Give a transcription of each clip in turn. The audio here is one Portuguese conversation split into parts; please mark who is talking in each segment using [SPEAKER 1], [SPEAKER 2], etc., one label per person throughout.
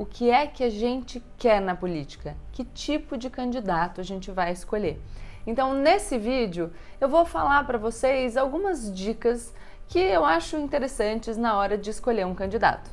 [SPEAKER 1] o que é que a gente quer na política, que tipo de candidato a gente vai escolher. Então, nesse vídeo, eu vou falar para vocês algumas dicas que eu acho interessantes na hora de escolher um candidato.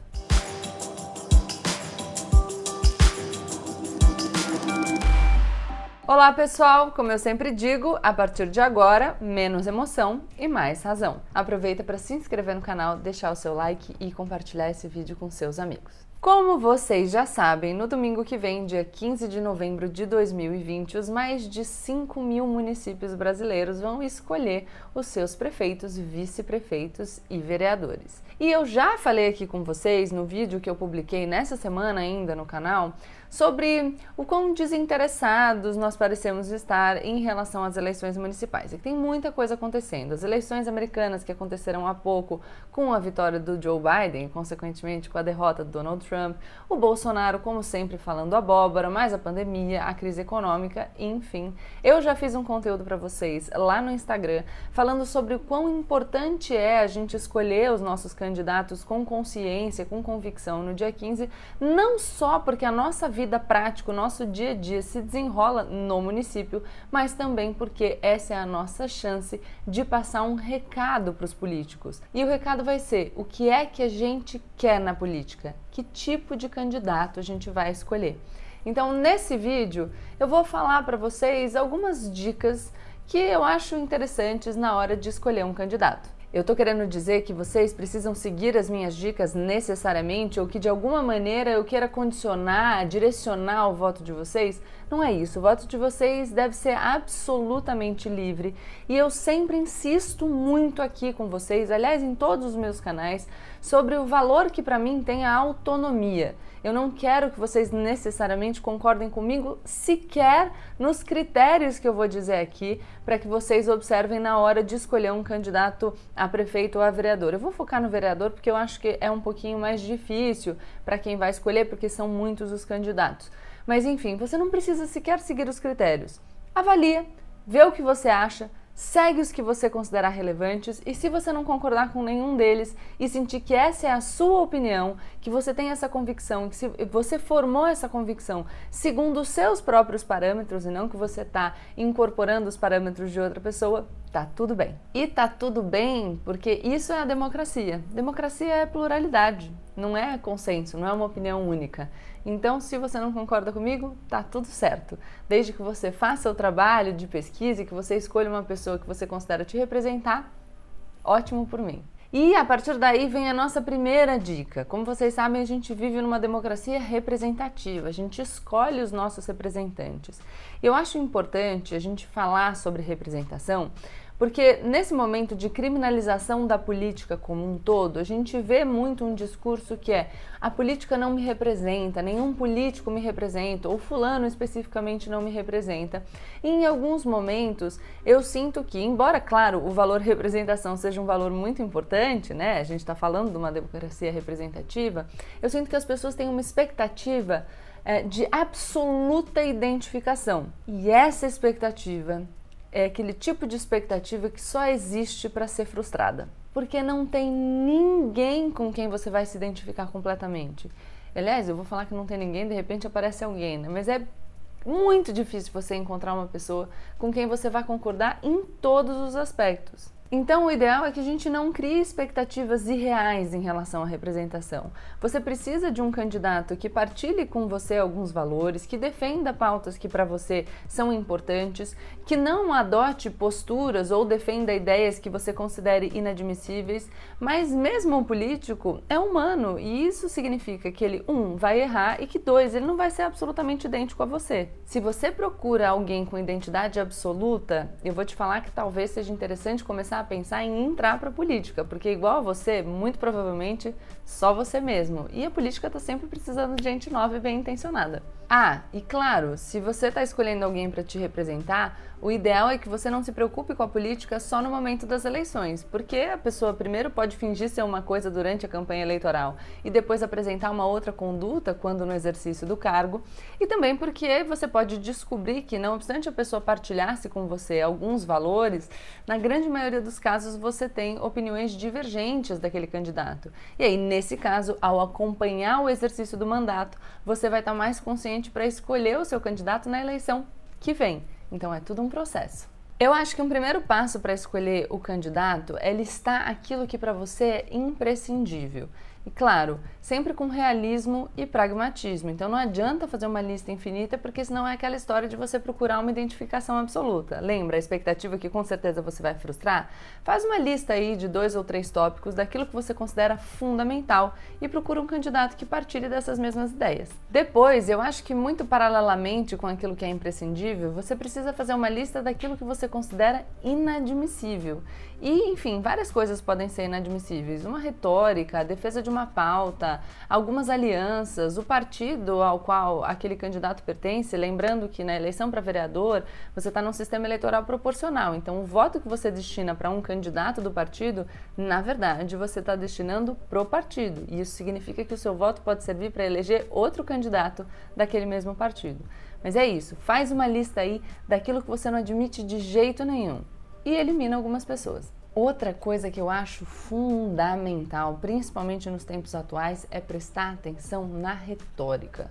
[SPEAKER 1] Olá pessoal, como eu sempre digo, a partir de agora, menos emoção e mais razão. Aproveita para se inscrever no canal, deixar o seu like e compartilhar esse vídeo com seus amigos. Como vocês já sabem, no domingo que vem, dia 15 de novembro de 2020, os mais de 5 mil municípios brasileiros vão escolher os seus prefeitos, vice-prefeitos e vereadores. E eu já falei aqui com vocês no vídeo que eu publiquei nessa semana ainda no canal sobre o quão desinteressados nós parecemos estar em relação às eleições municipais. E tem muita coisa acontecendo. As eleições americanas que aconteceram há pouco com a vitória do Joe Biden, consequentemente com a derrota do Donald Trump. Trump, o Bolsonaro, como sempre, falando abóbora, mais a pandemia, a crise econômica, enfim. Eu já fiz um conteúdo para vocês lá no Instagram falando sobre o quão importante é a gente escolher os nossos candidatos com consciência, com convicção no dia 15, não só porque a nossa vida prática, o nosso dia a dia se desenrola no município, mas também porque essa é a nossa chance de passar um recado para os políticos. E o recado vai ser: o que é que a gente quer na política? que tipo de candidato a gente vai escolher. Então, nesse vídeo, eu vou falar para vocês algumas dicas que eu acho interessantes na hora de escolher um candidato. Eu estou querendo dizer que vocês precisam seguir as minhas dicas necessariamente ou que de alguma maneira eu queira condicionar, direcionar o voto de vocês não é isso. O voto de vocês deve ser absolutamente livre. E eu sempre insisto muito aqui com vocês, aliás, em todos os meus canais, sobre o valor que para mim tem a autonomia. Eu não quero que vocês necessariamente concordem comigo sequer nos critérios que eu vou dizer aqui, para que vocês observem na hora de escolher um candidato a prefeito ou a vereador. Eu vou focar no vereador porque eu acho que é um pouquinho mais difícil para quem vai escolher, porque são muitos os candidatos. Mas enfim, você não precisa sequer seguir os critérios. Avalia, vê o que você acha, segue os que você considerar relevantes e se você não concordar com nenhum deles e sentir que essa é a sua opinião, que você tem essa convicção, que se você formou essa convicção segundo os seus próprios parâmetros e não que você está incorporando os parâmetros de outra pessoa, tá tudo bem. E tá tudo bem porque isso é a democracia. Democracia é pluralidade, não é consenso, não é uma opinião única. Então, se você não concorda comigo, tá tudo certo. Desde que você faça o trabalho de pesquisa e que você escolha uma pessoa que você considera te representar, ótimo por mim. E a partir daí vem a nossa primeira dica. Como vocês sabem, a gente vive numa democracia representativa, a gente escolhe os nossos representantes. Eu acho importante a gente falar sobre representação porque nesse momento de criminalização da política como um todo, a gente vê muito um discurso que é a política não me representa, nenhum político me representa, ou fulano especificamente não me representa. E em alguns momentos eu sinto que, embora, claro, o valor representação seja um valor muito importante, né? A gente está falando de uma democracia representativa, eu sinto que as pessoas têm uma expectativa eh, de absoluta identificação. E essa expectativa é aquele tipo de expectativa que só existe para ser frustrada, porque não tem ninguém com quem você vai se identificar completamente. Aliás, eu vou falar que não tem ninguém, de repente aparece alguém, né? mas é muito difícil você encontrar uma pessoa com quem você vai concordar em todos os aspectos. Então, o ideal é que a gente não crie expectativas irreais em relação à representação. Você precisa de um candidato que partilhe com você alguns valores, que defenda pautas que para você são importantes, que não adote posturas ou defenda ideias que você considere inadmissíveis, mas mesmo um político é humano e isso significa que ele, um, vai errar e que, dois, ele não vai ser absolutamente idêntico a você. Se você procura alguém com identidade absoluta, eu vou te falar que talvez seja interessante começar começar a pensar em entrar para a política, porque igual a você, muito provavelmente só você mesmo. E a política está sempre precisando de gente nova e bem intencionada. Ah, e claro, se você está escolhendo alguém para te representar, o ideal é que você não se preocupe com a política só no momento das eleições, porque a pessoa primeiro pode fingir ser uma coisa durante a campanha eleitoral e depois apresentar uma outra conduta quando no exercício do cargo, e também porque você pode descobrir que, não obstante a pessoa partilhar-se com você alguns valores, na grande maioria dos casos você tem opiniões divergentes daquele candidato. E aí, nesse caso, ao acompanhar o exercício do mandato, você vai estar tá mais consciente suficiente para escolher o seu candidato na eleição que vem. Então é tudo um processo. Eu acho que um primeiro passo para escolher o candidato é listar aquilo que para você é imprescindível. E claro, sempre com realismo e pragmatismo. Então não adianta fazer uma lista infinita, porque senão é aquela história de você procurar uma identificação absoluta. Lembra a expectativa que com certeza você vai frustrar? Faz uma lista aí de dois ou três tópicos daquilo que você considera fundamental e procura um candidato que partilhe dessas mesmas ideias. Depois, eu acho que muito paralelamente com aquilo que é imprescindível, você precisa fazer uma lista daquilo que você considera inadmissível. E, enfim, várias coisas podem ser inadmissíveis. Uma retórica, a defesa de uma pauta, algumas alianças, o partido ao qual aquele candidato pertence. Lembrando que na eleição para vereador, você está num sistema eleitoral proporcional. Então, o voto que você destina para um candidato do partido, na verdade, você está destinando pro partido. E isso significa que o seu voto pode servir para eleger outro candidato daquele mesmo partido. Mas é isso, faz uma lista aí daquilo que você não admite de jeito nenhum e elimina algumas pessoas. Outra coisa que eu acho fundamental, principalmente nos tempos atuais, é prestar atenção na retórica.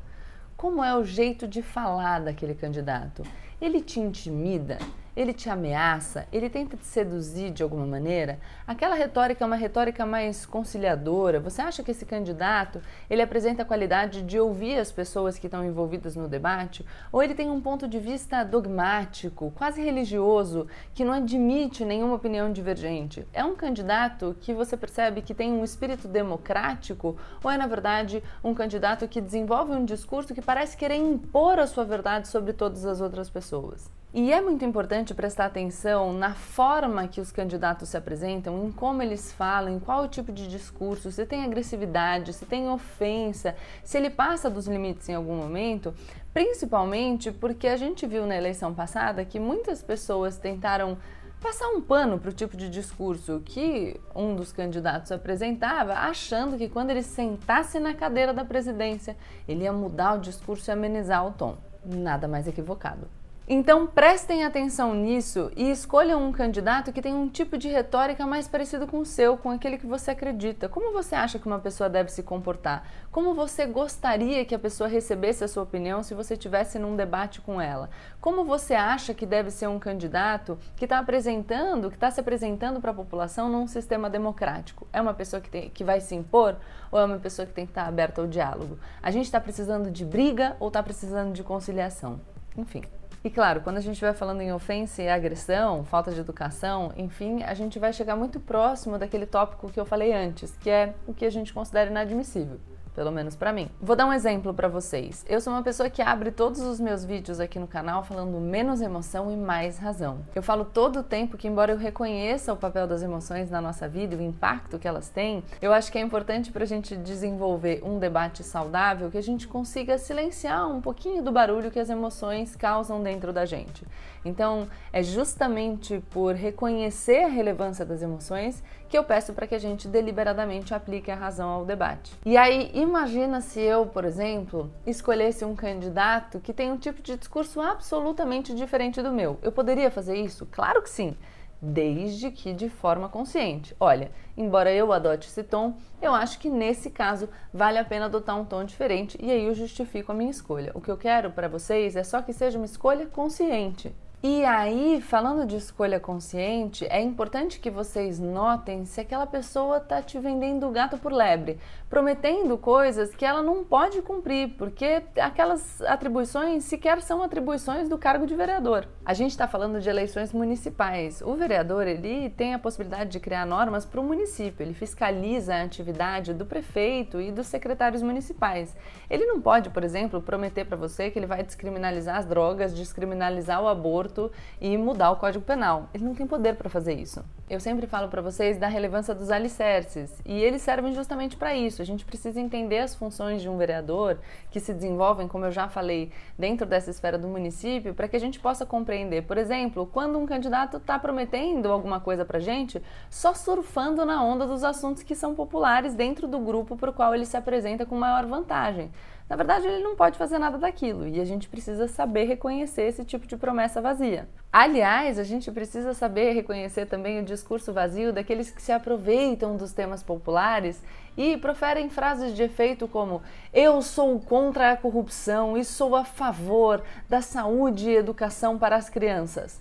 [SPEAKER 1] Como é o jeito de falar daquele candidato? Ele te intimida? ele te ameaça, ele tenta te seduzir de alguma maneira, aquela retórica é uma retórica mais conciliadora. Você acha que esse candidato, ele apresenta a qualidade de ouvir as pessoas que estão envolvidas no debate, ou ele tem um ponto de vista dogmático, quase religioso, que não admite nenhuma opinião divergente? É um candidato que você percebe que tem um espírito democrático, ou é na verdade um candidato que desenvolve um discurso que parece querer impor a sua verdade sobre todas as outras pessoas? E é muito importante prestar atenção na forma que os candidatos se apresentam, em como eles falam, em qual tipo de discurso, se tem agressividade, se tem ofensa, se ele passa dos limites em algum momento, principalmente porque a gente viu na eleição passada que muitas pessoas tentaram passar um pano para o tipo de discurso que um dos candidatos apresentava, achando que quando ele sentasse na cadeira da presidência, ele ia mudar o discurso e amenizar o tom. Nada mais equivocado. Então prestem atenção nisso e escolham um candidato que tenha um tipo de retórica mais parecido com o seu, com aquele que você acredita. Como você acha que uma pessoa deve se comportar? Como você gostaria que a pessoa recebesse a sua opinião se você estivesse num debate com ela? Como você acha que deve ser um candidato que está apresentando, que está se apresentando para a população num sistema democrático? É uma pessoa que, tem, que vai se impor ou é uma pessoa que tem que estar tá aberta ao diálogo? A gente está precisando de briga ou está precisando de conciliação? Enfim. E claro, quando a gente vai falando em ofensa e agressão, falta de educação, enfim, a gente vai chegar muito próximo daquele tópico que eu falei antes, que é o que a gente considera inadmissível pelo menos para mim. Vou dar um exemplo para vocês. Eu sou uma pessoa que abre todos os meus vídeos aqui no canal falando menos emoção e mais razão. Eu falo todo o tempo que embora eu reconheça o papel das emoções na nossa vida e o impacto que elas têm, eu acho que é importante para a gente desenvolver um debate saudável que a gente consiga silenciar um pouquinho do barulho que as emoções causam dentro da gente. Então, é justamente por reconhecer a relevância das emoções que eu peço para que a gente deliberadamente aplique a razão ao debate. E aí, Imagina se eu, por exemplo, escolhesse um candidato que tem um tipo de discurso absolutamente diferente do meu. Eu poderia fazer isso? Claro que sim, desde que de forma consciente. Olha, embora eu adote esse tom, eu acho que nesse caso vale a pena adotar um tom diferente e aí eu justifico a minha escolha. O que eu quero para vocês é só que seja uma escolha consciente. E aí, falando de escolha consciente, é importante que vocês notem se aquela pessoa tá te vendendo gato por lebre, prometendo coisas que ela não pode cumprir, porque aquelas atribuições sequer são atribuições do cargo de vereador. A gente está falando de eleições municipais. O vereador ele tem a possibilidade de criar normas para o município. Ele fiscaliza a atividade do prefeito e dos secretários municipais. Ele não pode, por exemplo, prometer para você que ele vai descriminalizar as drogas, descriminalizar o aborto e mudar o Código Penal. Ele não tem poder para fazer isso. Eu sempre falo para vocês da relevância dos alicerces e eles servem justamente para isso. A gente precisa entender as funções de um vereador que se desenvolvem, como eu já falei, dentro dessa esfera do município, para que a gente possa compreender, por exemplo, quando um candidato está prometendo alguma coisa para gente, só surfando na onda dos assuntos que são populares dentro do grupo para o qual ele se apresenta com maior vantagem na verdade ele não pode fazer nada daquilo e a gente precisa saber reconhecer esse tipo de promessa vazia. Aliás, a gente precisa saber reconhecer também o discurso vazio daqueles que se aproveitam dos temas populares e proferem frases de efeito como eu sou contra a corrupção e sou a favor da saúde e educação para as crianças.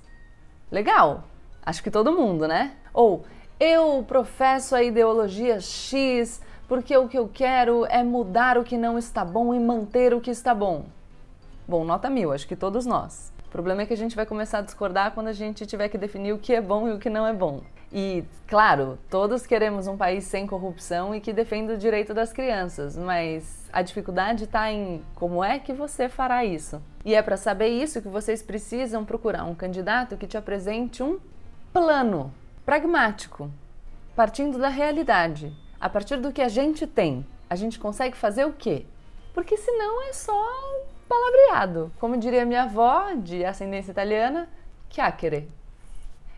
[SPEAKER 1] Legal, Acho que todo mundo, né? Ou eu professo a ideologia X porque o que eu quero é mudar o que não está bom e manter o que está bom. Bom, nota mil, acho que todos nós. O problema é que a gente vai começar a discordar quando a gente tiver que definir o que é bom e o que não é bom. E, claro, todos queremos um país sem corrupção e que defenda o direito das crianças, mas a dificuldade está em como é que você fará isso. E é para saber isso que vocês precisam procurar um candidato que te apresente um plano Pragmático, partindo da realidade, a partir do que a gente tem, a gente consegue fazer o quê? Porque senão é só palavreado, como diria minha avó, de ascendência italiana, chiacchiere.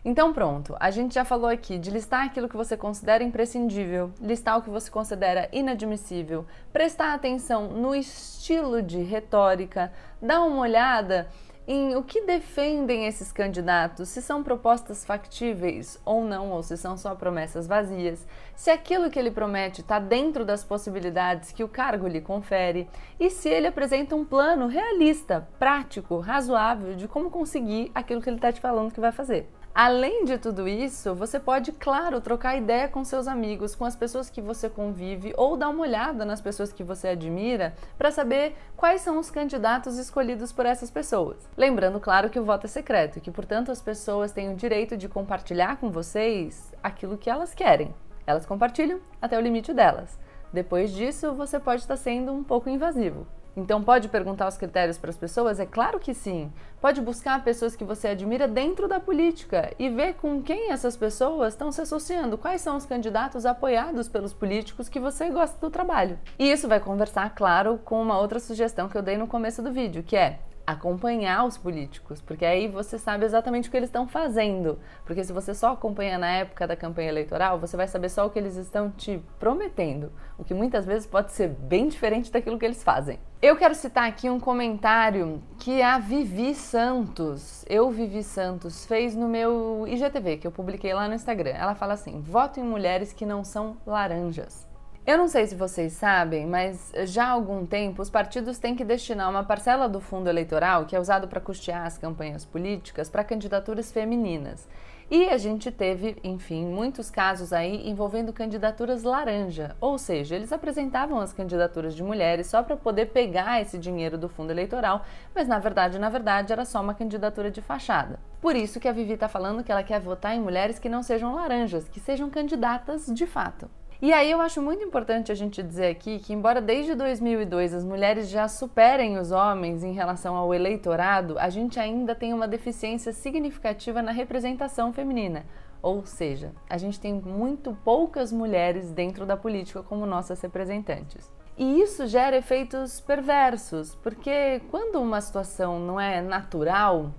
[SPEAKER 1] Então pronto, a gente já falou aqui de listar aquilo que você considera imprescindível, listar o que você considera inadmissível, prestar atenção no estilo de retórica, dar uma olhada em o que defendem esses candidatos, se são propostas factíveis ou não, ou se são só promessas vazias, se aquilo que ele promete está dentro das possibilidades que o cargo lhe confere e se ele apresenta um plano realista, prático, razoável de como conseguir aquilo que ele está te falando que vai fazer. Além de tudo isso, você pode, claro, trocar ideia com seus amigos, com as pessoas que você convive ou dar uma olhada nas pessoas que você admira para saber quais são os candidatos escolhidos por essas pessoas. Lembrando, claro, que o voto é secreto e que, portanto, as pessoas têm o direito de compartilhar com vocês aquilo que elas querem. Elas compartilham até o limite delas. Depois disso, você pode estar sendo um pouco invasivo. Então, pode perguntar os critérios para as pessoas? É claro que sim. Pode buscar pessoas que você admira dentro da política e ver com quem essas pessoas estão se associando, quais são os candidatos apoiados pelos políticos que você gosta do trabalho. E isso vai conversar, claro, com uma outra sugestão que eu dei no começo do vídeo, que é acompanhar os políticos, porque aí você sabe exatamente o que eles estão fazendo. Porque se você só acompanha na época da campanha eleitoral, você vai saber só o que eles estão te prometendo, o que muitas vezes pode ser bem diferente daquilo que eles fazem. Eu quero citar aqui um comentário que a Vivi Santos, eu Vivi Santos, fez no meu IGTV, que eu publiquei lá no Instagram. Ela fala assim: voto em mulheres que não são laranjas. Eu não sei se vocês sabem, mas já há algum tempo os partidos têm que destinar uma parcela do fundo eleitoral, que é usado para custear as campanhas políticas, para candidaturas femininas. E a gente teve, enfim, muitos casos aí envolvendo candidaturas laranja, ou seja, eles apresentavam as candidaturas de mulheres só para poder pegar esse dinheiro do fundo eleitoral, mas na verdade, na verdade, era só uma candidatura de fachada. Por isso que a Vivi está falando que ela quer votar em mulheres que não sejam laranjas, que sejam candidatas de fato. E aí eu acho muito importante a gente dizer aqui que, embora desde 2002 as mulheres já superem os homens em relação ao eleitorado, a gente ainda tem uma deficiência significativa na representação feminina. Ou seja, a gente tem muito poucas mulheres dentro da política como nossas representantes. E isso gera efeitos perversos, porque quando uma situação não é natural,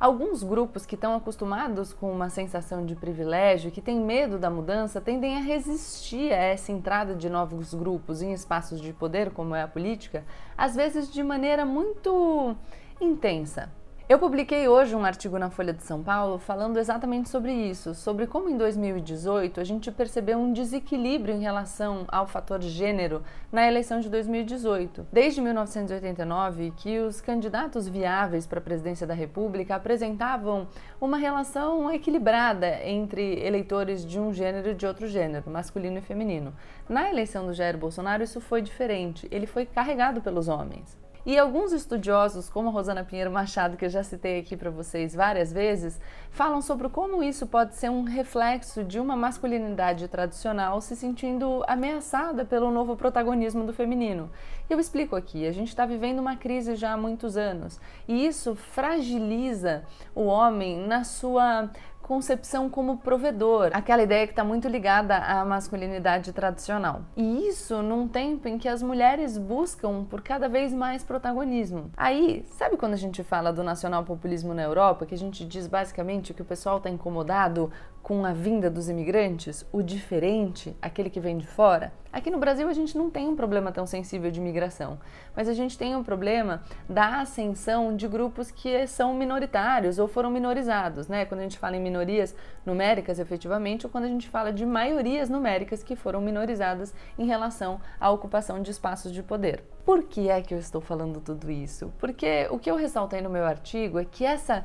[SPEAKER 1] Alguns grupos que estão acostumados com uma sensação de privilégio, que têm medo da mudança, tendem a resistir a essa entrada de novos grupos em espaços de poder, como é a política, às vezes de maneira muito intensa. Eu publiquei hoje um artigo na Folha de São Paulo falando exatamente sobre isso, sobre como em 2018 a gente percebeu um desequilíbrio em relação ao fator gênero na eleição de 2018. Desde 1989 que os candidatos viáveis para a presidência da República apresentavam uma relação equilibrada entre eleitores de um gênero e de outro gênero, masculino e feminino. Na eleição do Jair Bolsonaro isso foi diferente, ele foi carregado pelos homens. E alguns estudiosos, como a Rosana Pinheiro Machado, que eu já citei aqui para vocês várias vezes, falam sobre como isso pode ser um reflexo de uma masculinidade tradicional se sentindo ameaçada pelo novo protagonismo do feminino. Eu explico aqui, a gente está vivendo uma crise já há muitos anos e isso fragiliza o homem na sua concepção como provedor, aquela ideia que está muito ligada à masculinidade tradicional. E isso num tempo em que as mulheres buscam por cada vez mais protagonismo. Aí, sabe quando a gente fala do nacional populismo na Europa, que a gente diz basicamente que o pessoal está incomodado com a vinda dos imigrantes, o diferente, aquele que vem de fora. Aqui no Brasil a gente não tem um problema tão sensível de imigração, mas a gente tem um problema da ascensão de grupos que são minoritários ou foram minorizados, né? Quando a gente fala em minorias numéricas, efetivamente, ou quando a gente fala de maiorias numéricas que foram minorizadas em relação à ocupação de espaços de poder. Por que é que eu estou falando tudo isso? Porque o que eu ressaltei no meu artigo é que essa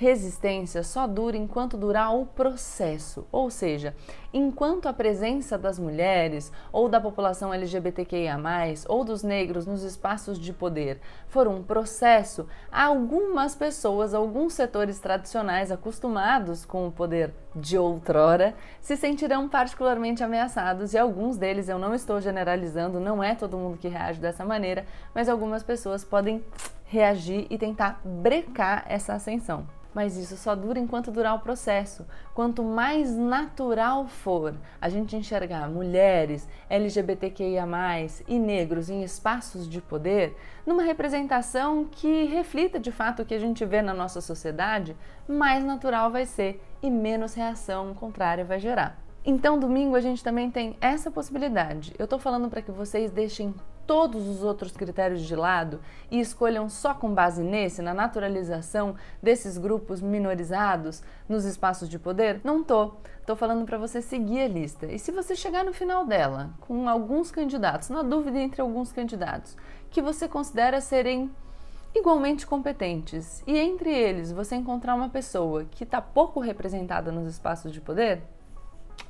[SPEAKER 1] resistência só dura enquanto durar o processo, ou seja, enquanto a presença das mulheres ou da população LGBTQIA, ou dos negros nos espaços de poder for um processo, algumas pessoas, alguns setores tradicionais acostumados com o poder de outrora se sentirão particularmente ameaçados e alguns deles, eu não estou generalizando, não é todo mundo que reage dessa maneira, mas algumas pessoas podem reagir e tentar brecar essa ascensão. Mas isso só dura enquanto durar o processo. Quanto mais natural for a gente enxergar mulheres, LGBTQIA, e negros em espaços de poder, numa representação que reflita de fato o que a gente vê na nossa sociedade, mais natural vai ser e menos reação contrária vai gerar. Então, domingo a gente também tem essa possibilidade. Eu tô falando para que vocês deixem todos os outros critérios de lado e escolham só com base nesse, na naturalização desses grupos minorizados nos espaços de poder? Não tô. Tô falando para você seguir a lista. E se você chegar no final dela com alguns candidatos, na dúvida entre alguns candidatos, que você considera serem igualmente competentes, e entre eles você encontrar uma pessoa que está pouco representada nos espaços de poder,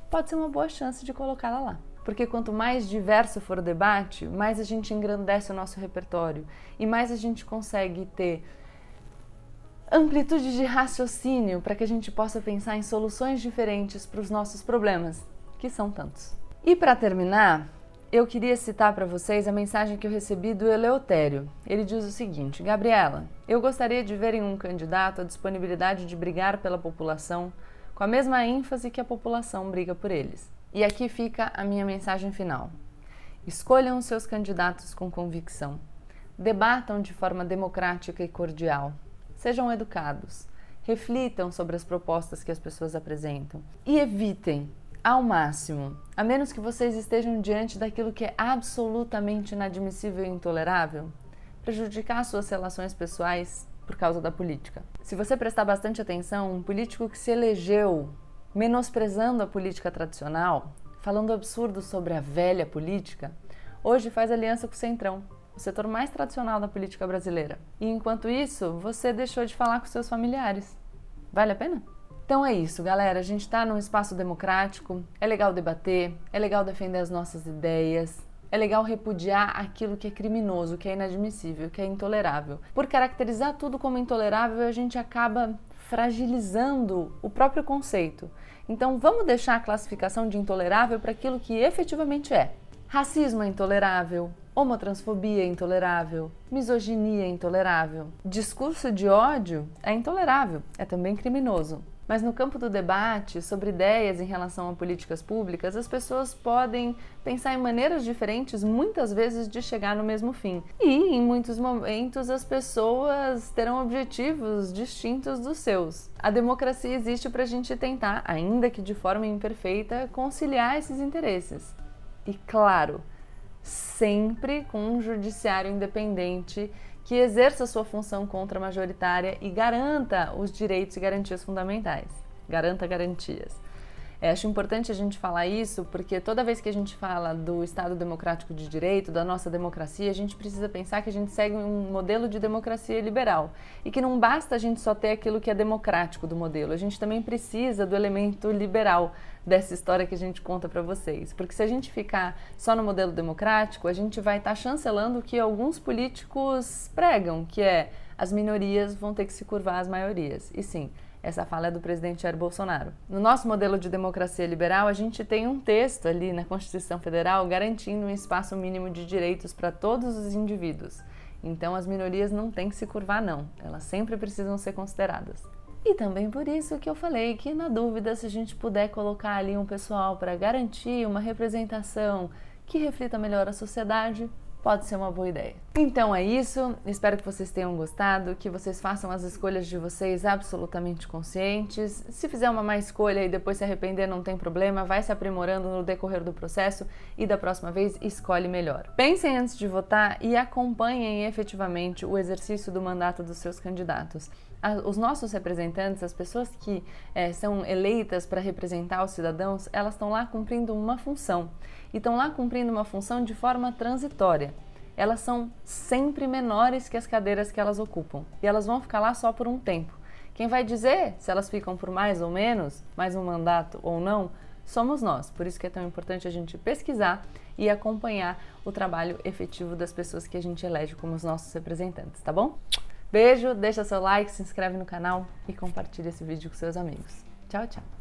[SPEAKER 1] pode ser uma boa chance de colocá-la lá. Porque quanto mais diverso for o debate, mais a gente engrandece o nosso repertório e mais a gente consegue ter amplitude de raciocínio para que a gente possa pensar em soluções diferentes para os nossos problemas, que são tantos. E para terminar, eu queria citar para vocês a mensagem que eu recebi do Eleutério. Ele diz o seguinte: Gabriela, eu gostaria de ver em um candidato a disponibilidade de brigar pela população com a mesma ênfase que a população briga por eles. E aqui fica a minha mensagem final. Escolham seus candidatos com convicção. Debatam de forma democrática e cordial. Sejam educados. Reflitam sobre as propostas que as pessoas apresentam. E evitem, ao máximo, a menos que vocês estejam diante daquilo que é absolutamente inadmissível e intolerável, prejudicar suas relações pessoais por causa da política. Se você prestar bastante atenção, um político que se elegeu menosprezando a política tradicional, falando absurdos sobre a velha política, hoje faz aliança com o Centrão, o setor mais tradicional da política brasileira. E enquanto isso, você deixou de falar com seus familiares. Vale a pena? Então é isso, galera. A gente está num espaço democrático, é legal debater, é legal defender as nossas ideias, é legal repudiar aquilo que é criminoso, que é inadmissível, que é intolerável. Por caracterizar tudo como intolerável, a gente acaba fragilizando o próprio conceito. Então, vamos deixar a classificação de intolerável para aquilo que efetivamente é. Racismo é intolerável, homotransfobia é intolerável, misoginia é intolerável, discurso de ódio é intolerável, é também criminoso. Mas no campo do debate sobre ideias em relação a políticas públicas, as pessoas podem pensar em maneiras diferentes, muitas vezes, de chegar no mesmo fim. E em muitos momentos as pessoas terão objetivos distintos dos seus. A democracia existe para a gente tentar, ainda que de forma imperfeita, conciliar esses interesses. E claro, sempre com um judiciário independente que exerça sua função contra majoritária e garanta os direitos e garantias fundamentais. Garanta garantias. É, acho importante a gente falar isso porque toda vez que a gente fala do Estado democrático de direito, da nossa democracia, a gente precisa pensar que a gente segue um modelo de democracia liberal e que não basta a gente só ter aquilo que é democrático do modelo, a gente também precisa do elemento liberal dessa história que a gente conta para vocês, porque se a gente ficar só no modelo democrático, a gente vai estar tá chancelando o que alguns políticos pregam, que é as minorias vão ter que se curvar às maiorias. E sim, essa fala é do presidente Jair Bolsonaro. No nosso modelo de democracia liberal, a gente tem um texto ali na Constituição Federal garantindo um espaço mínimo de direitos para todos os indivíduos. Então as minorias não têm que se curvar não, elas sempre precisam ser consideradas. E também por isso que eu falei que na dúvida se a gente puder colocar ali um pessoal para garantir uma representação que reflita melhor a sociedade, pode ser uma boa ideia. Então é isso, espero que vocês tenham gostado, que vocês façam as escolhas de vocês absolutamente conscientes. Se fizer uma má escolha e depois se arrepender, não tem problema, vai se aprimorando no decorrer do processo e da próxima vez escolhe melhor. Pensem antes de votar e acompanhem efetivamente o exercício do mandato dos seus candidatos. Os nossos representantes, as pessoas que é, são eleitas para representar os cidadãos, elas estão lá cumprindo uma função estão lá cumprindo uma função de forma transitória. Elas são sempre menores que as cadeiras que elas ocupam e elas vão ficar lá só por um tempo. Quem vai dizer se elas ficam por mais ou menos, mais um mandato ou não, somos nós. Por isso que é tão importante a gente pesquisar e acompanhar o trabalho efetivo das pessoas que a gente elege como os nossos representantes, tá bom? Beijo, deixa seu like, se inscreve no canal e compartilha esse vídeo com seus amigos. Tchau, tchau!